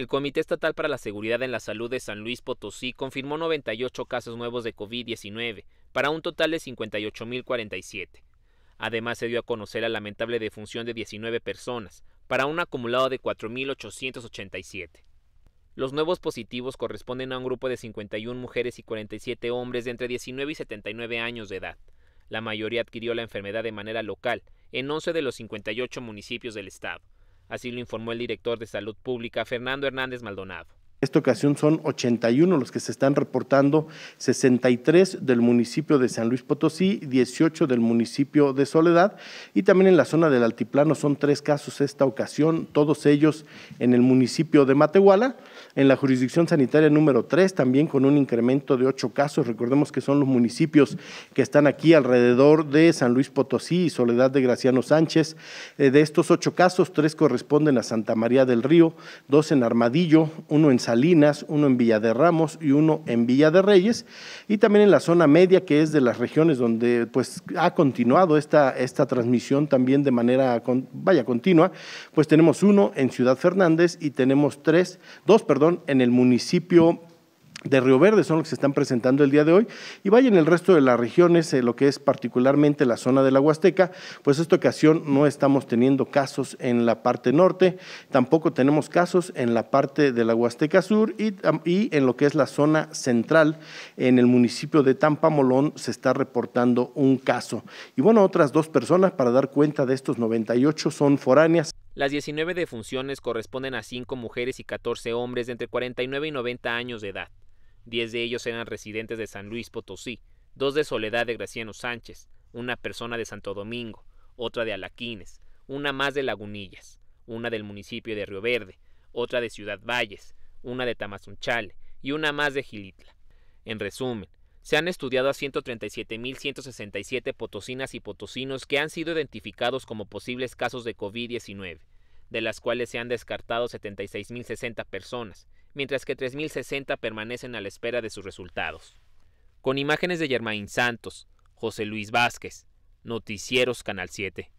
El Comité Estatal para la Seguridad en la Salud de San Luis Potosí confirmó 98 casos nuevos de COVID-19, para un total de 58.047. Además se dio a conocer la lamentable defunción de 19 personas, para un acumulado de 4.887. Los nuevos positivos corresponden a un grupo de 51 mujeres y 47 hombres de entre 19 y 79 años de edad. La mayoría adquirió la enfermedad de manera local, en 11 de los 58 municipios del estado así lo informó el director de Salud Pública, Fernando Hernández Maldonado esta ocasión son 81 los que se están reportando, 63 del municipio de San Luis Potosí, 18 del municipio de Soledad y también en la zona del Altiplano son tres casos esta ocasión, todos ellos en el municipio de Matehuala, en la jurisdicción sanitaria número 3 también con un incremento de ocho casos, recordemos que son los municipios que están aquí alrededor de San Luis Potosí y Soledad de Graciano Sánchez. Eh, de estos ocho casos, tres corresponden a Santa María del Río, 2 en Armadillo, uno en San Salinas, uno en Villa de Ramos y uno en Villa de Reyes, y también en la zona media, que es de las regiones donde pues ha continuado esta, esta transmisión también de manera, vaya, continua, pues tenemos uno en Ciudad Fernández y tenemos tres, dos, perdón, en el municipio de Río Verde son los que se están presentando el día de hoy y vaya en el resto de las regiones, eh, lo que es particularmente la zona de la Huasteca, pues esta ocasión no estamos teniendo casos en la parte norte, tampoco tenemos casos en la parte de la Huasteca Sur y, y en lo que es la zona central, en el municipio de Tampamolón se está reportando un caso. Y bueno, otras dos personas para dar cuenta de estos 98 son foráneas. Las 19 defunciones corresponden a 5 mujeres y 14 hombres de entre 49 y 90 años de edad. Diez de ellos eran residentes de San Luis Potosí, dos de Soledad de Graciano Sánchez, una persona de Santo Domingo, otra de Alaquines, una más de Lagunillas, una del municipio de Río Verde, otra de Ciudad Valles, una de Tamazunchale y una más de Gilitla. En resumen, se han estudiado a 137.167 potosinas y potosinos que han sido identificados como posibles casos de COVID-19, de las cuales se han descartado 76.060 personas, mientras que 3.060 permanecen a la espera de sus resultados. Con imágenes de Germain Santos, José Luis Vázquez, Noticieros Canal 7.